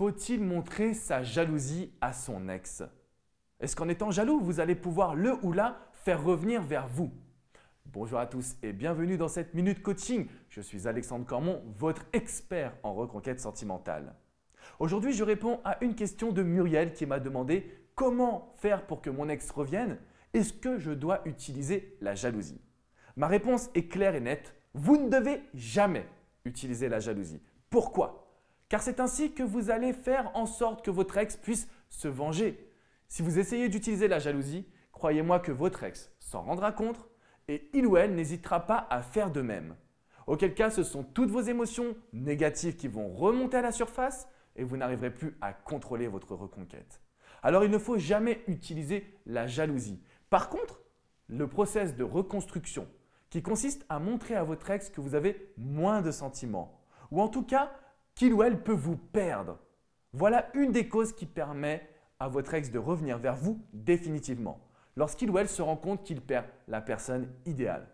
Faut-il montrer sa jalousie à son ex Est-ce qu'en étant jaloux, vous allez pouvoir le ou la faire revenir vers vous Bonjour à tous et bienvenue dans cette minute coaching. Je suis Alexandre Cormont, votre expert en reconquête sentimentale. Aujourd'hui, je réponds à une question de Muriel qui m'a demandé comment faire pour que mon ex revienne Est-ce que je dois utiliser la jalousie Ma réponse est claire et nette. Vous ne devez jamais utiliser la jalousie. Pourquoi car c'est ainsi que vous allez faire en sorte que votre ex puisse se venger. Si vous essayez d'utiliser la jalousie, croyez-moi que votre ex s'en rendra compte et il ou elle n'hésitera pas à faire de même. Auquel cas, ce sont toutes vos émotions négatives qui vont remonter à la surface et vous n'arriverez plus à contrôler votre reconquête. Alors il ne faut jamais utiliser la jalousie. Par contre, le process de reconstruction, qui consiste à montrer à votre ex que vous avez moins de sentiments, ou en tout cas qu'il ou elle peut vous perdre. Voilà une des causes qui permet à votre ex de revenir vers vous définitivement, lorsqu'il ou elle se rend compte qu'il perd la personne idéale.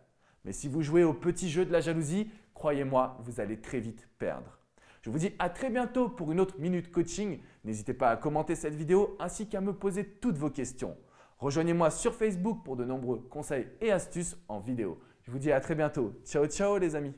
Mais si vous jouez au petit jeu de la jalousie, croyez-moi, vous allez très vite perdre. Je vous dis à très bientôt pour une autre minute coaching. N'hésitez pas à commenter cette vidéo ainsi qu'à me poser toutes vos questions. Rejoignez-moi sur Facebook pour de nombreux conseils et astuces en vidéo. Je vous dis à très bientôt. Ciao ciao les amis